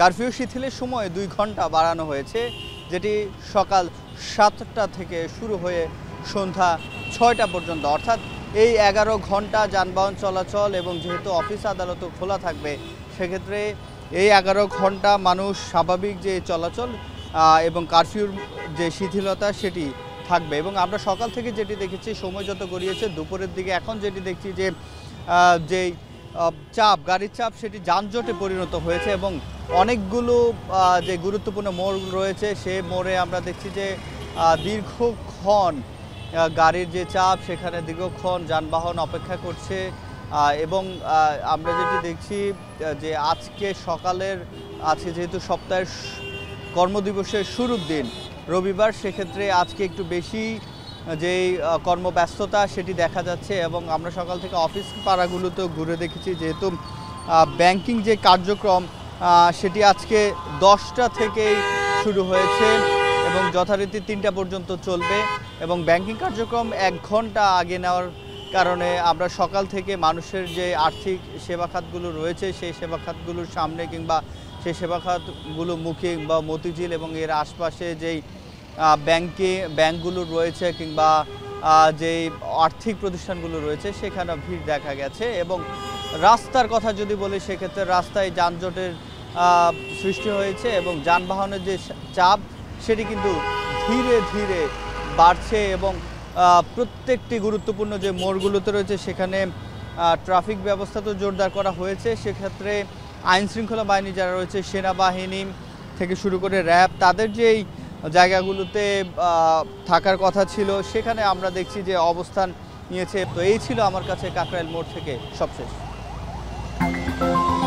curfew শিথিলের সময় দুই ঘন্টা বাড়ানো হয়েছে যেটি সকাল সাতটা থেকে শুরু হয়ে সন্ধ্যা ছয়টা পর্যন্ত অর্থাৎ এই এগারো ঘন্টা যানবাহন চলাচল এবং যেহেতু অফিস আদালতও খোলা থাকবে সেক্ষেত্রে এই এগারো ঘন্টা মানুষ স্বাভাবিক যে চলাচল এবং কারফিউর যে শিথিলতা সেটি থাকবে এবং আমরা সকাল থেকে যেটি দেখেছি সময় যত গড়িয়েছে দুপুরের দিকে এখন যেটি দেখছি যে যেই চাপ গাড়ির চাপ সেটি যানজটে পরিণত হয়েছে এবং অনেকগুলো যে গুরুত্বপূর্ণ মোড় রয়েছে সে মোড়ে আমরা দেখছি যে দীর্ঘক্ষণ গাড়ির যে চাপ সেখানে দীর্ঘক্ষণ যানবাহন অপেক্ষা করছে এবং আমরা যেটি দেখছি যে আজকে সকালের আজকে যেহেতু সপ্তাহের কর্মদিবসের শুরুর দিন রবিবার সেক্ষেত্রে আজকে একটু বেশি যেই কর্মব্যস্ততা সেটি দেখা যাচ্ছে এবং আমরা সকাল থেকে অফিস পাড়াগুলোতেও ঘুরে দেখেছি যেহেতু ব্যাংকিং যে কার্যক্রম সেটি আজকে দশটা থেকেই শুরু হয়েছে এবং যথারীতি তিনটা পর্যন্ত চলবে এবং ব্যাংকিং কার্যক্রম এক ঘন্টা আগে নেওয়ার কারণে আমরা সকাল থেকে মানুষের যে আর্থিক সেবা খাতগুলো রয়েছে সেই সেবা খাতগুলোর সামনে কিংবা সেই সেবা খাতগুলো মুখে বা মতিঝিল এবং এর আশপাশে যেই ব্যাংকে ব্যাংকগুলো রয়েছে কিংবা যে আর্থিক প্রতিষ্ঠানগুলো রয়েছে সেখানে ভিড় দেখা গেছে এবং রাস্তার কথা যদি বলি সেক্ষেত্রে রাস্তায় যানজটের সৃষ্টি হয়েছে এবং যানবাহনের যে চাপ সেটি কিন্তু ধীরে ধীরে বাড়ছে এবং প্রত্যেকটি গুরুত্বপূর্ণ যে মোড়গুলোতে রয়েছে সেখানে ট্রাফিক ব্যবস্থা তো জোরদার করা হয়েছে সেক্ষেত্রে আইনশৃঙ্খলা বাহিনী যারা রয়েছে সেনাবাহিনী থেকে শুরু করে র্যাব তাদের যেই জায়গাগুলোতে থাকার কথা ছিল সেখানে আমরা দেখছি যে অবস্থান নিয়েছে তো এই ছিল আমার কাছে কাকরাইল মোড় থেকে সবশেষ